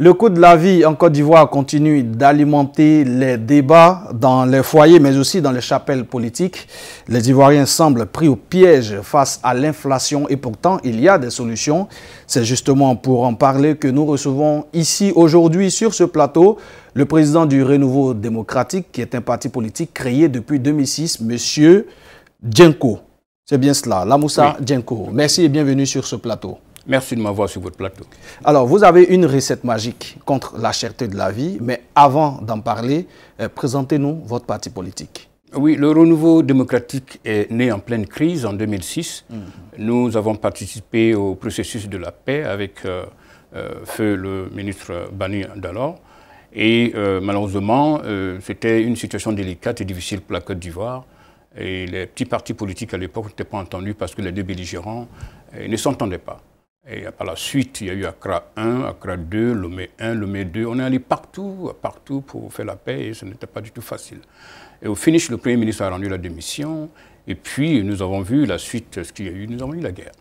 Le coût de la vie en Côte d'Ivoire continue d'alimenter les débats dans les foyers, mais aussi dans les chapelles politiques. Les Ivoiriens semblent pris au piège face à l'inflation et pourtant il y a des solutions. C'est justement pour en parler que nous recevons ici aujourd'hui sur ce plateau le président du Renouveau démocratique, qui est un parti politique créé depuis 2006, Monsieur Djenko. C'est bien cela, Lamoussa Djenko. Merci et bienvenue sur ce plateau. Merci de m'avoir sur votre plateau. Alors, vous avez une recette magique contre la cherté de la vie, mais avant d'en parler, euh, présentez-nous votre parti politique. Oui, le renouveau démocratique est né en pleine crise en 2006. Mm. Nous avons participé au processus de la paix avec euh, euh, feu le ministre Bani d'alors. Et malheureusement, c'était une situation délicate et difficile pour la Côte d'Ivoire. Et les petits partis politiques à l'époque n'étaient pas entendus parce que les deux belligérants ne s'entendaient pas. Et par la suite, il y a eu Accra 1, Accra 2, Lomé 1, Lomé 2. On est allé partout, partout pour faire la paix et ce n'était pas du tout facile. Et au finish, le Premier ministre a rendu la démission. Et puis, nous avons vu la suite, ce qu'il y a eu, nous avons eu la guerre.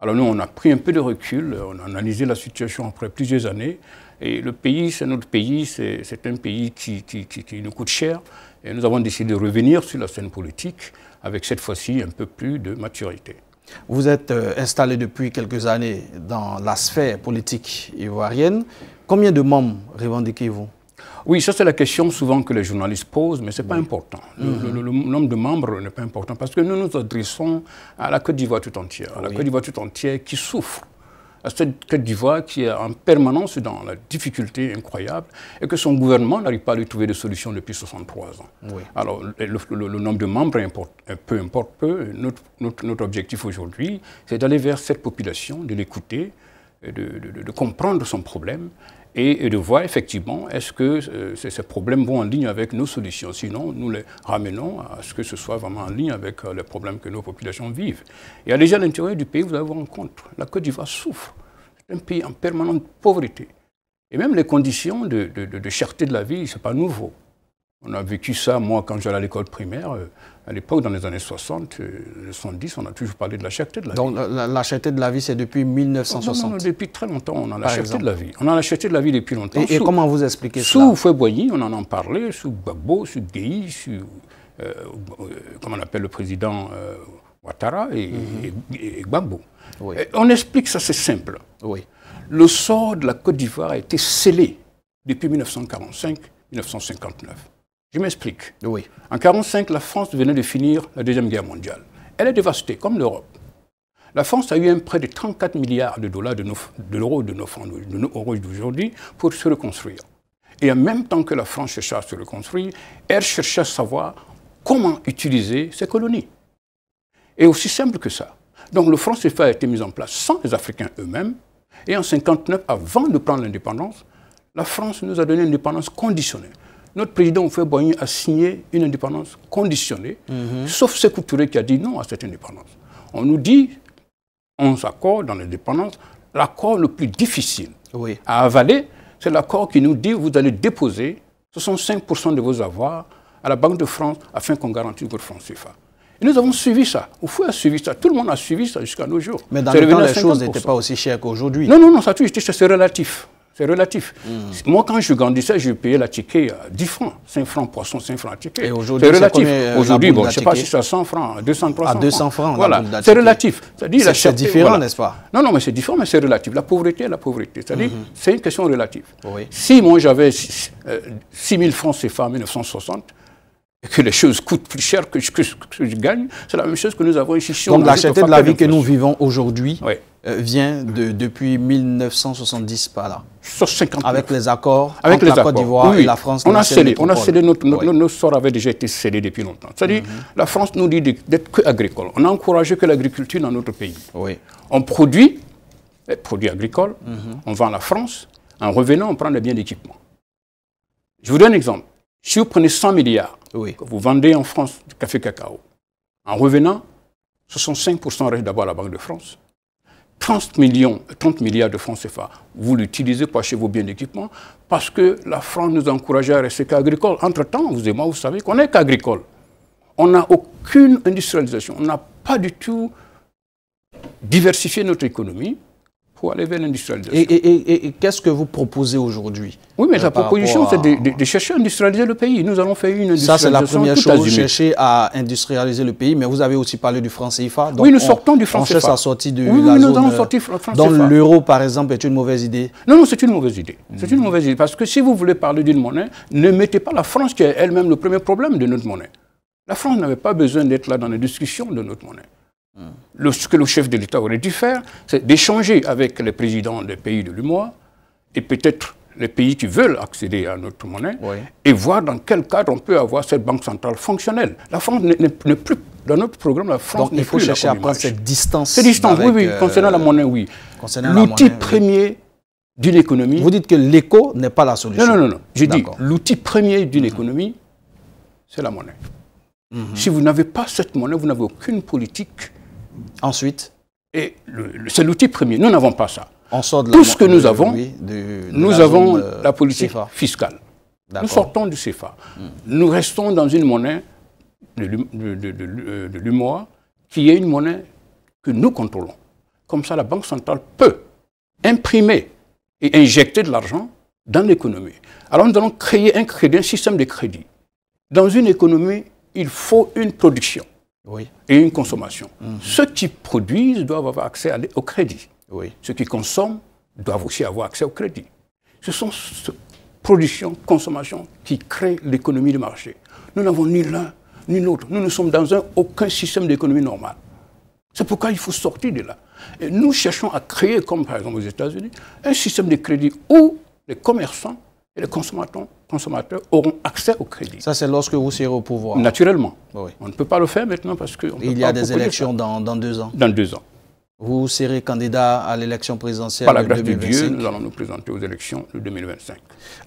Alors nous, on a pris un peu de recul, on a analysé la situation après plusieurs années. Et le pays, c'est notre pays, c'est un pays qui, nous coûte cher. Et nous avons décidé de revenir sur la scène politique avec cette fois-ci un peu plus de maturité. Vous êtes euh, installé depuis quelques années dans la sphère politique ivoirienne. Combien de membres revendiquez-vous oui, ça c'est la question souvent que les journalistes posent, mais ce n'est pas important. Mhm. Le, nombre de membres n'est pas important parce que nous nous adressons à la Côte d'Ivoire tout entière, à la Côte d'Ivoire tout entière qui souffre cette Côte d'Ivoire qui est en permanence dans la difficulté incroyable et que son gouvernement n'arrive pas à lui trouver de solution depuis 63 ans. Alors, le, nombre de membres importe, euh, peu importe peu. Notre, objectif aujourd'hui, c'est d'aller vers cette population, de l'écouter, de, comprendre son problème et de voir effectivement est-ce que euh, ces problèmes vont en ligne avec nos solutions. Sinon, nous les ramenons à ce que ce soit vraiment en ligne avec euh, les problèmes que nos populations vivent. Et déjà à l'intérieur du pays, vous avez vous compte, la Côte d'Ivoire souffre. C'est un pays en permanente pauvreté. Et même les conditions de, de, de, de cherté de la vie, ce n'est pas nouveau. On a vécu ça, moi, quand j'allais à l'école primaire, euh, à l'époque, dans les années 60, 70, euh, on a toujours parlé de la cherté de la vie. Donc, la, de la vie, c'est depuis 1960 non, depuis très longtemps, on a la cherté de la vie. On a la cherté de la vie depuis longtemps. Et, comment vous expliquez ça? Sous fouet on en a parlé, sous Gbagbo, sous Guéhi, sous, euh, euh comment on appelle le président Ouattara et, mhm. Gbagbo. on explique ça, c'est simple. Oui. Le sort de la Côte d'Ivoire a été scellé depuis 1945-1959. Je m'explique. Oui. En 1945, la France venait de finir la Deuxième Guerre mondiale. Elle est dévastée, comme l'Europe. La France a eu un prêt de 34 milliards de dollars de, l'euro de nos euros d'aujourd'hui pour se reconstruire. Et en même temps que la France cherchait à se reconstruire, elle cherchait à savoir comment utiliser ses colonies. Et aussi simple que ça. Donc le franc CFA a été mis en place sans les Africains eux-mêmes. Et en 1959, avant de prendre l'indépendance, la France nous a donné une indépendance conditionnelle notre président fait Boigny a signé une indépendance conditionnée, mhm. sauf ce Touré qui a dit non à cette indépendance. On nous dit, on s'accorde dans l'indépendance, l'accord le plus difficile à avaler, c'est l'accord qui nous dit vous allez déposer 65% de vos avoirs à la Banque de France afin qu'on garantisse votre franc CFA. Et nous avons suivi ça. Oufoué a suivi ça. Tout le monde a suivi ça jusqu'à nos jours. Mais dans le temps, les choses n'étaient pas aussi chères qu'aujourd'hui. Non, non, non, ça a relatif. C'est relatif. Hmm. Moi, quand je grandissais, je payais la ticket à euh, 10 francs, 5 francs poisson, 5 francs ticket. Et aujourd'hui, c'est relatif. Euh, aujourd'hui, je ne sais pas si c'est à 100 francs, 200, À 200 francs, voilà. C'est relatif. C'est différent, n'est-ce pas Non, non, mais c'est différent, mais c'est relatif. La pauvreté, la pauvreté. C'est-à-dire, mm-hmm. c'est une question relative. Si moi, j'avais 6 000 euh, francs CFA en 1960, et que les choses coûtent plus cher que que, je gagne, c'est la même chose que nous avons ici. Donc la de la vie que nous vivons aujourd'hui, oui. Euh, vient de, depuis 1970 par là. ans. avec les accords avec les la accords. Côte d'Ivoire et la France. On a scellé, on a scellé notre, notre, nos déjà été scellés depuis longtemps. C'est-à-dire, mhm. la France nous dit d'être que agricole. On a encouragé que l'agriculture dans notre pays. Oui. On produit, les eh, produits agricoles, mhm. on vend à la France, en revenant, on prend des biens d'équipement. Je vous donne un exemple. Si vous prenez 100 milliards que vous vendez en France du café cacao, en revenant, 65% reste d'abord à la Banque de France, 30, millions, milliards de francs CFA, vous l'utilisez pour acheter vos biens d'équipement parce que la France nous encourage à rester qu'agricole. Entre-temps, vous et moi, vous savez qu'on n'est qu'agricole. On n'a aucune industrialisation. On n'a pas du tout diversifié notre économie pour aller vers l'industrialisation. Et, qu'est-ce que vous proposez aujourd'hui Oui, mais euh, la proposition, c'est de, chercher à industrialiser le pays. Nous allons faire une industrialisation. Ça, c'est la première chose, chercher à industrialiser le pays. Mais vous avez aussi parlé du franc CFA. oui, nous sortons du franc CFA. On cherche de oui, nous allons euh, sortir franc Donc l'euro, par exemple, est une mauvaise idée Non, non, c'est une mauvaise idée. C'est une hmm. mauvaise idée. Parce que si vous voulez parler d'une monnaie, ne mettez pas la France qui est elle-même le premier problème de notre monnaie. La France n'avait pas besoin d'être là dans la discussions de notre monnaie ce que le chef de l'État aurait dû faire, c'est d'échanger avec les présidents des pays de l'UMOA et peut-être les pays qui veulent accéder à notre monnaie et voir dans quel cadre on peut avoir cette banque centrale fonctionnelle. La France n'est plus dans notre programme, la France Donc il faut chercher à prendre cette distance. Cette distance, oui, oui, concernant la euh, monnaie, oui. L'outil premier d'une économie. Vous dites que l'éco n'est pas la solution. Non, non, non. non. dis l'outil premier d'une mhm. économie, c'est la monnaie. Mhm. Si vous n'avez pas cette monnaie, vous n'avez aucune politique Ensuite Et c'est l'outil premier. Nous n'avons pas ça. Tout ce que nous avons, nous avons euh, la politique fiscale. Nous sortons du CFA. Hmm. Nous restons dans une monnaie de l'UMOA euh, qui est une monnaie que nous contrôlons. Comme ça, la Banque centrale peut imprimer et injecter de l'argent dans l'économie. Alors nous allons créer un, crédit, un système de crédit. Dans une économie, il faut une production oui. et une consommation. Mhm. Ceux qui produisent doivent avoir accès au crédit. Oui. Ceux qui consomment doivent aussi avoir accès au crédit. Ce sont ce production, consommation qui créent l'économie de marché. Nous n'avons ni l'un ni l'autre. Nous ne sommes dans aucun système d'économie normal. C'est pourquoi il faut sortir de là. nous cherchons à créer, comme par exemple aux États-Unis, un système de crédit où les commerçants les consommateurs, auront accès au crédit. Ça, c'est lorsque vous serez au pouvoir. Naturellement. On ne peut pas le faire maintenant parce que... Il y a des élections dans, deux ans. Dans deux ans. Vous serez candidat à l'élection présidentielle Par la grâce de Dieu, nous allons nous présenter aux élections de 2025.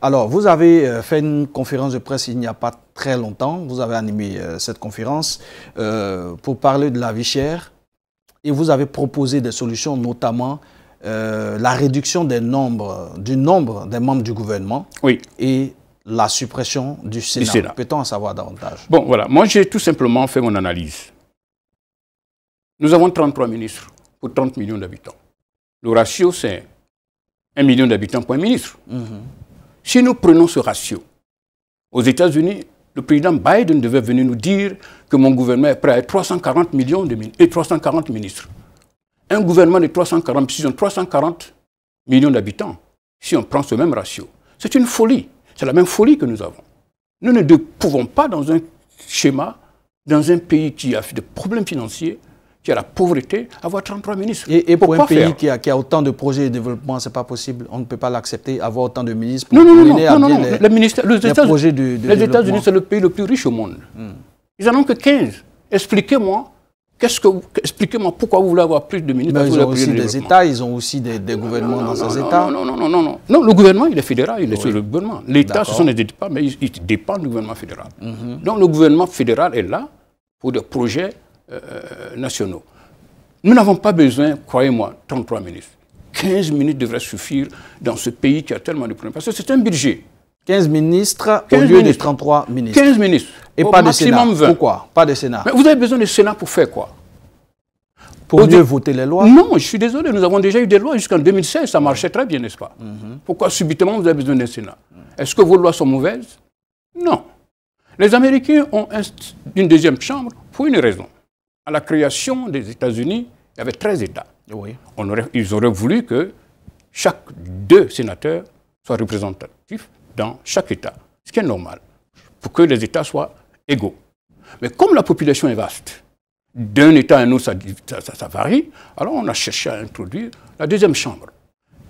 Alors, vous avez euh, fait une conférence de presse il n'y a pas très longtemps. Vous avez animé euh, cette conférence euh, pour parler de la vie chère. Et vous avez proposé des solutions, notamment euh, la réduction du nombre des membres du gouvernement et la suppression du Sénat. Peut-on en savoir davantage Bon, voilà. Moi, j'ai tout simplement fait mon analyse. Nous avons 33 ministres pour 30 millions d'habitants. Le ratio, c'est 1 million d'habitants pour un ministre. Mhm. Si nous prenons ce ratio, aux États-Unis, le président Biden devait venir nous dire que mon gouvernement est prêt à 340 millions de et 340 ministres un gouvernement de 340, millions d'habitants, si on prend ce même ratio, c'est une folie. C'est la même folie que nous avons. Nous ne pouvons pas, dans un schéma, dans un pays qui a des problèmes financiers, qui a la pauvreté, avoir 33 ministres. Et, pour un pays qui a, autant de projets de développement, ce n'est pas possible. On ne peut pas l'accepter, avoir autant de ministres pour non, non, à non, les, États-Unis, c'est le pays le plus riche au monde. Hmm. Ils n'en ont que 15. Expliquez-moi Qu'est-ce que vous, expliquez-moi pourquoi vous voulez avoir plus de ministres Mais ils ont aussi des États, ils ont aussi des, gouvernements dans ces États. Non, non, non, non, non, le gouvernement, il est fédéral, il est sur le gouvernement. L'État, ce sont des États, mais il dépend du gouvernement fédéral. Mhm. Donc le gouvernement fédéral est là pour des projets euh, euh, nationaux. Nous n'avons pas besoin, croyez-moi, 33 ministres. 15 minutes devraient suffire dans ce pays qui a tellement de problèmes. Parce que c'est un budget. 15 ministres au lieu de 33 ministres. 15 ministres. Et pas de Sénat. Pourquoi Pas de Sénat. Mais vous avez besoin de Sénat pour faire quoi pour mieux voter les lois Non, je suis désolé, nous avons déjà eu des lois jusqu'en 2016, ça marchait très bien, n'est-ce pas mhm. Pourquoi subitement vous avez besoin d'un Sénat Est-ce que vos lois sont mauvaises Non. Les Américains ont une deuxième chambre pour une raison. À la création des États-Unis, il y avait 13 États. Oui. ils auraient voulu que chaque deux sénateurs soient représentatifs dans chaque État, ce qui est normal, pour que les États soient égaux. Mais comme la population est vaste, d'un État à un autre, ça, varie. Alors on a cherché à introduire la deuxième chambre.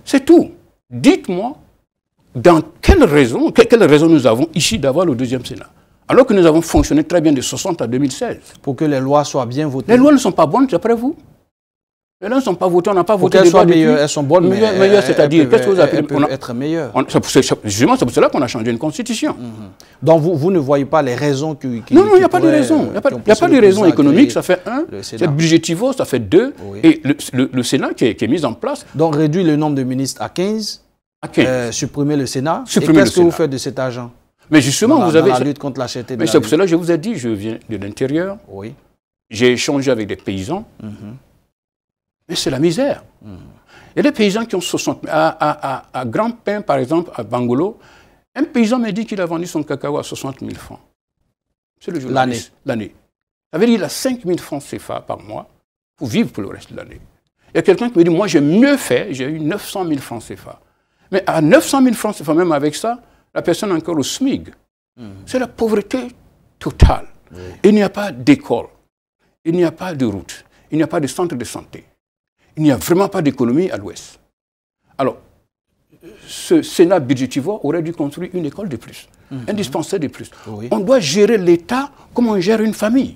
C'est tout. Dites-moi, dans quelle raison, quelle raison nous avons ici d'avoir le deuxième Sénat alors que nous avons fonctionné très bien de 60 à 2016. Pour que les lois soient bien votées. Les lois ne sont pas bonnes, d'après vous – Elles ne sont pas votées, on n'a pas Pour voté elles, soient meilleures, elles sont bonnes, mais, meilleures, euh, c'est-à-dire, qu'est-ce que vous appelez elles peuvent être meilleures Justement, c'est pour cela qu'on a changé une constitution. Mm-hmm. Donc vous, vous, ne voyez pas les raisons qui, qui Non, non, il n'y a pas de raison. Euh, il n'y a pas, de raison économique, ça fait un. C'est budgétivo, ça fait deux. Et le, le, Sénat qui est, mis en place. Donc réduit le nombre de ministres à 15. À 15. Euh, supprimer le Sénat. Supprimer et qu'est-ce que vous faites de cet argent Mais justement, vous avez... la lutte contre la cherté Mais c'est pour cela que je vous ai dit, je viens de l'intérieur. Oui. J'ai échangé avec des paysans. Mm-hmm. Mais c'est la misère. y a des paysans qui ont 60 000, à, à, Grand Pain, par exemple, à Bangolo, un paysan me dit qu'il a vendu son cacao à 60 000 francs. C'est le jour L'année. L'année. Ça veut dire qu'il a 5 000 francs CFA par mois pour vivre pour le reste de l'année. Il y a quelqu'un qui me dit, moi j'ai mieux fait, j'ai eu 900 000 francs CFA. Mais à 900 000 francs CFA, même avec ça, la personne est encore au SMIG. Hmm. C'est la pauvreté totale. Il n'y a pas d'école, il n'y a pas de route, il n'y a pas de centre de santé il n'y a vraiment pas d'économie à l'ouest. Alors, ce Sénat budgétivore aurait dû construire une école de plus, mhm. un dispensaire de plus. On doit gérer l'État comme on gère une famille.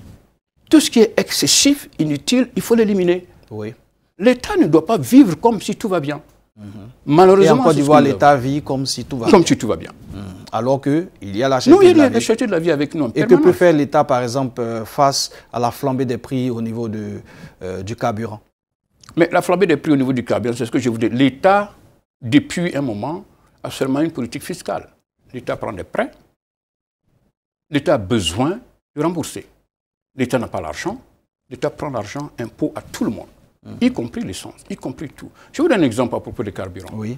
Tout ce qui est excessif, inutile, il faut l'éliminer. L'État ne doit pas vivre comme si tout va bien. Mhm. Malheureusement, Et d'Ivoire, l'État vit comme si tout va bien. comme si tout va bien. Mhm. Alors qu'il y a la vie. il y a la, de la vie avec nous. Et que peut faire l'État, par exemple, euh, face à la flambée des prix au niveau euh, du carburant mais la flambée des prix au niveau du carburant, c'est ce que je vous dis. L'État, depuis un moment, a seulement une politique fiscale. L'État prend des prêts. L'État a besoin de rembourser. L'État n'a pas l'argent. L'État prend l'argent, impôt à tout le monde, hmm. y compris l'essence, y compris tout. Je vous donne un exemple à propos du carburant. Oui.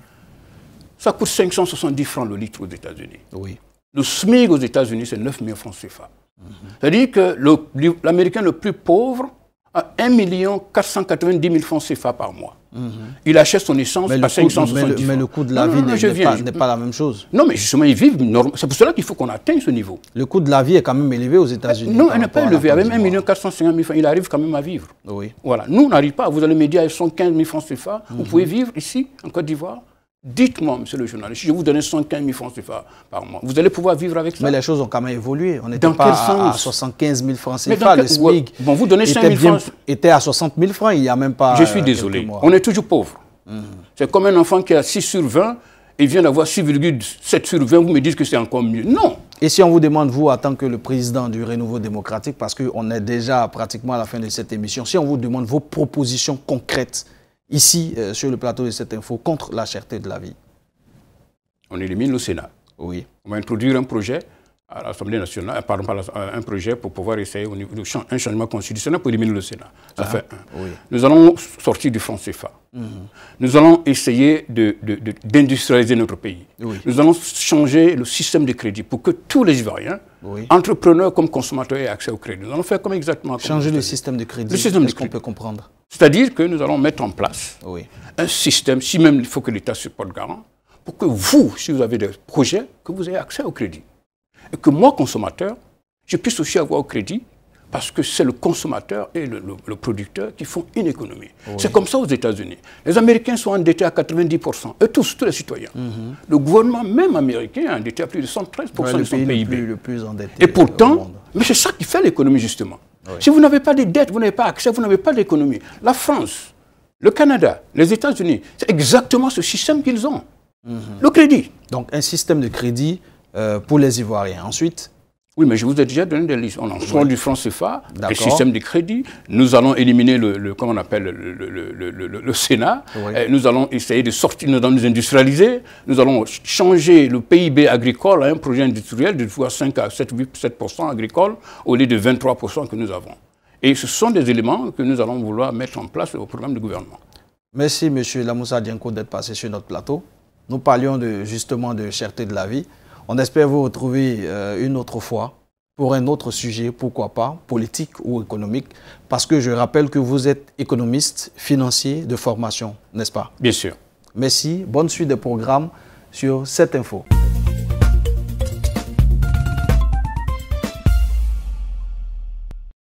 Ça coûte 570 francs le litre aux États-Unis. Oui. Le SMIG aux États-Unis, c'est 9 francs CFA. Hmm. C'est-à-dire que l'Américain le plus pauvre à 1 490 000 francs CFA par mois. Il achète son essence mais à 570 mais, mais le, coût de la vie n'est pas, la même chose. Non, mais justement, ils vivent C'est pour cela qu'il faut qu'on atteigne ce niveau. Le coût de la vie est quand même élevé aux États-Unis. Non, elle n'est pas élevée. Avec 1 450 000 francs, il arrive quand même à vivre. Oui. Voilà. Nous, on n'arrive pas. Vous allez me dire, 115 000 francs CFA, vous mhm. pouvez vivre ici, en Côte d'Ivoire. Dites-moi, monsieur le journaliste, je vous donne 115 000 francs CFA par mois. Vous allez pouvoir vivre avec ça. Mais les choses ont quand même évolué. On n'était pas à, 75 000 francs CFA. Le SPIG bon, vous donnez 5 000 était à 60 000 francs il n'y a même pas. Je suis désolé. On est toujours pauvre. C'est comme un enfant qui a 6 sur 20 et vient d'avoir 6,7 sur 20. Vous me dites que c'est encore mieux. Non. Et si on vous demande, vous, en tant que le président du Renouveau démocratique, parce qu'on est déjà pratiquement à la fin de cette émission, si on vous demande vos propositions concrètes ici, euh, sur le plateau de cette info, contre la cherté de la vie. On élimine le Sénat. Oui. On va introduire un projet à l'Assemblée nationale, pardon, euh, un projet pour pouvoir essayer au niveau un changement constitutionnel pour éliminer le Sénat. Ça ah, fait un. Nous allons sortir du franc CFA. Mhm. Nous allons essayer d'industrialiser notre pays. Nous allons changer le système de crédit pour que tous les Ivoiriens, entrepreneurs comme consommateurs, aient accès au crédit. Nous allons faire comme exactement... changer le système de crédit, le système qu'on peut comprendre. C'est-à-dire que nous allons mettre en place un système, si même il faut que l'État supporte garant, pour que vous, si vous avez des projets, que vous ayez accès au crédit. Et que moi, consommateur, je puisse aussi avoir au crédit parce que c'est le consommateur et le, producteur qui font une économie. C'est comme ça aux États-Unis. Les Américains sont endettés à 90%, et tous, tous les citoyens. Mhm. Le gouvernement même américain est endetté à plus de 113% du de PIB. Le plus, le plus endetté et pourtant, mais c'est ça qui fait l'économie justement. Si vous n'avez pas de dettes, vous n'avez pas accès, vous n'avez pas d'économie. La France, le Canada, les États-Unis, c'est exactement ce système qu'ils ont. Mhm. Le crédit. Donc un système de crédit euh, pour les Ivoiriens. Ensuite, oui, mais je vous ai déjà donné des listes. On en sort du franc CFA, le système de crédit. Nous allons éliminer le, comment on appelle, le, le, le Sénat. nous allons essayer de sortir, nous allons nous industrialiser. Nous allons changer le PIB agricole à un projet industriel de 5 à 7, 7 agricole au lieu de 23 que nous avons. Et ce sont des éléments que nous allons vouloir mettre en place au programme du gouvernement. Merci, M. Lamoussa Dianko, d'être passé sur notre plateau. Nous parlions de, justement de cherté de la vie. On espère vous retrouver euh, une autre fois pour un autre sujet, pourquoi pas, politique ou économique, parce que je rappelle que vous êtes économiste, financier de formation, n'est-ce pas Bien sûr. Merci, bonne suite de programme sur cette info.